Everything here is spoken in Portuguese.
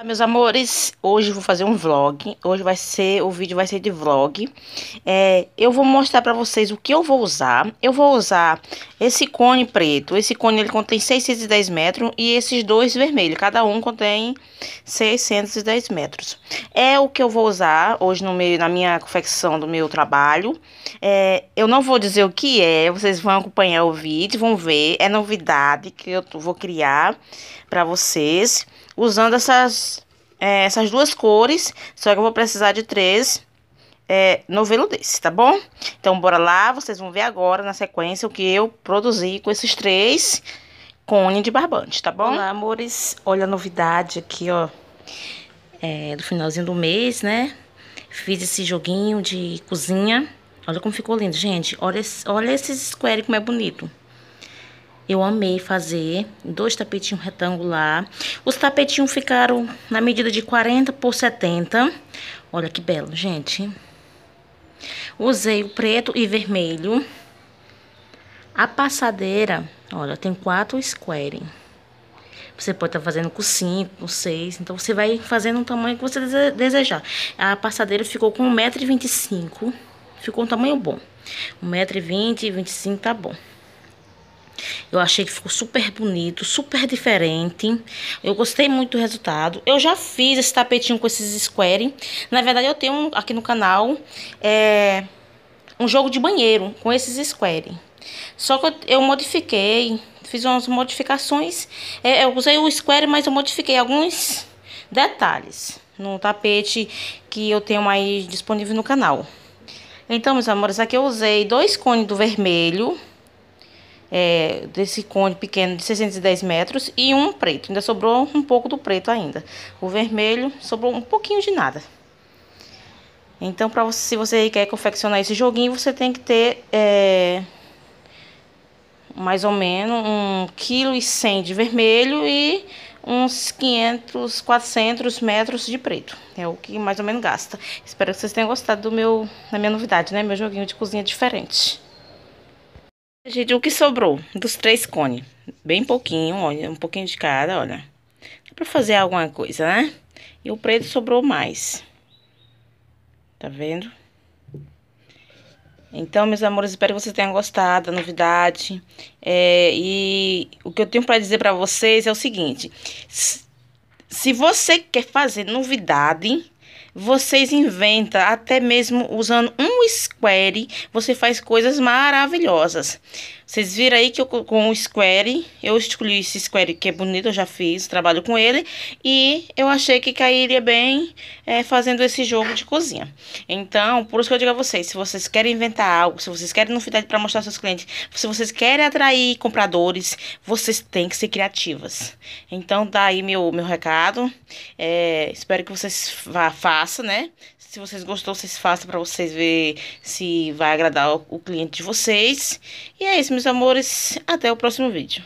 Olá meus amores, hoje vou fazer um vlog, hoje vai ser, o vídeo vai ser de vlog é, Eu vou mostrar pra vocês o que eu vou usar Eu vou usar esse cone preto, esse cone ele contém 610 metros E esses dois vermelhos, cada um contém 610 metros É o que eu vou usar hoje no meio na minha confecção do meu trabalho é, Eu não vou dizer o que é, vocês vão acompanhar o vídeo, vão ver É novidade que eu vou criar pra vocês Usando essas é, essas duas cores, só que eu vou precisar de três é, novelo desse, tá bom? Então, bora lá, vocês vão ver agora na sequência o que eu produzi com esses três cone de barbante, tá bom? Olá, amores, olha a novidade aqui, ó, é, do finalzinho do mês, né? Fiz esse joguinho de cozinha, olha como ficou lindo, gente, olha, olha esses square como é bonito. Eu amei fazer dois tapetinhos retangular. Os tapetinhos ficaram na medida de 40 por 70. Olha que belo, gente. Usei o preto e vermelho. A passadeira, olha, tem quatro square. Você pode estar tá fazendo com cinco, com seis. Então, você vai fazendo um tamanho que você desejar. A passadeira ficou com 1,25m. Ficou um tamanho bom. 1,20m, 25 tá bom. Eu achei que ficou super bonito, super diferente. Eu gostei muito do resultado. Eu já fiz esse tapetinho com esses square. Na verdade, eu tenho aqui no canal é, um jogo de banheiro com esses square. Só que eu, eu modifiquei, fiz umas modificações. É, eu usei o square, mas eu modifiquei alguns detalhes no tapete que eu tenho mais disponível no canal. Então, meus amores, aqui eu usei dois cones do vermelho é, desse cone pequeno de 610 metros e um preto. Ainda sobrou um pouco do preto ainda. O vermelho sobrou um pouquinho de nada. Então, pra você, se você quer confeccionar esse joguinho, você tem que ter é, mais ou menos um quilo e cem de vermelho e uns 500, 400 metros de preto. É o que mais ou menos gasta. Espero que vocês tenham gostado do meu, da minha novidade, né? Meu joguinho de cozinha diferente. Gente, o que sobrou dos três cones? Bem pouquinho, olha, um pouquinho de cada, olha. Dá pra fazer alguma coisa, né? E o preto sobrou mais. Tá vendo? Então, meus amores, espero que vocês tenham gostado da novidade. É, e o que eu tenho para dizer para vocês é o seguinte. Se você quer fazer novidade, vocês inventam, até mesmo usando um square, você faz coisas maravilhosas. Vocês viram aí que eu, com o square, eu escolhi esse square que é bonito, eu já fiz, trabalho com ele. E eu achei que cairia bem é, fazendo esse jogo de cozinha. Então, por isso que eu digo a vocês, se vocês querem inventar algo, se vocês querem novidade para mostrar aos seus clientes, se vocês querem atrair compradores, vocês têm que ser criativas. Então, tá aí meu, meu recado. É, espero que vocês façam. vá faça, né? Se vocês gostou, vocês façam para vocês ver se vai agradar o cliente de vocês. E é isso, meus amores. Até o próximo vídeo.